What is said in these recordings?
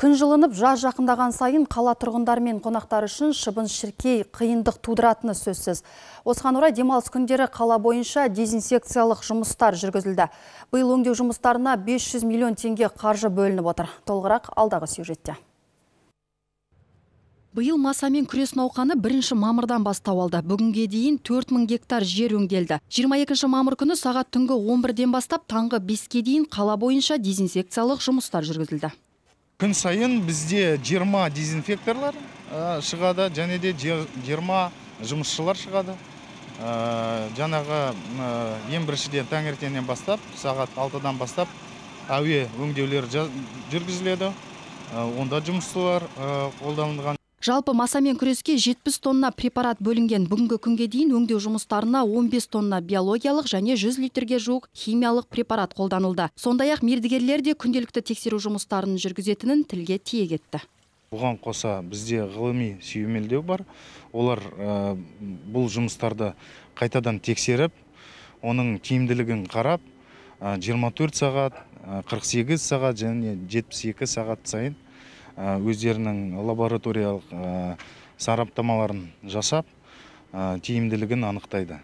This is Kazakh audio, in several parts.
Күн жылынып, жаз жақындаған сайын қала тұрғындар мен қонақтар үшін шыбын шіркей қиындық тудыратыны сөзсіз. Осыған орай демалыс күндері қала бойынша дезинсекциялық жұмыстар жүргізілді. Бұл өңдеу жұмыстарына 500 миллион теңге қаржы бөлініп отыр. Толығырақ алдағы сюжетте биыл масамен күрес науқаны бірінші мамырдан бастау алды бүгінге дейін төрт мың гектар жер өңделді 22 екінші мамыр күні сағат түнгі 11-ден бастап таңғы беске дейін қала бойынша дезинсекциялық жұмыстар жүргізілді күн сайын бізде 20 дезинфекторлар шығады және де 20 жұмысшылар шығады жаңағы ең біріншіден таңертеңнен бастап сағат алтыдан бастап әуе өңдеулері жүргізіледі онда жұмысшылар қолданылған жалпы масамен күреске 70 тонна препарат бөлінген бүгінгі күнге дейін өңдеу жұмыстарына 15 тонна биологиялық және 100 литрге жуық химиялық препарат қолданылды сондай ақ мердігерлер де күнделікті тексеру жұмыстарын жүргізетінін тілге тие кетті. бұған қоса бізде ғылыми сүйемелдеу бар олар э, бұл жұмыстарды қайтадан тексеріп оның тиімділігін қарап 24 э, сағат 48 э, сағат және 72 сағат сайын өздерінің лабораториялық сараптамаларын жасап тиімділігін анықтайды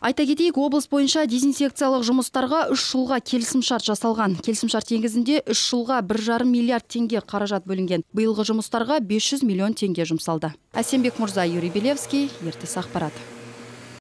Айта кетейік, облыс бойынша дезинсекциялық жұмыстарға үш жылға келісімшарт жасалған. Келісімшарт теңгізінде үш жылға 1,5 миллиард теңге қаражат бөлінген. Биылғы жұмыстарға 500 миллион теңге жұмсалды. Әсенбек Мұрза, Юрий Белевский, Ертіс ақпарат.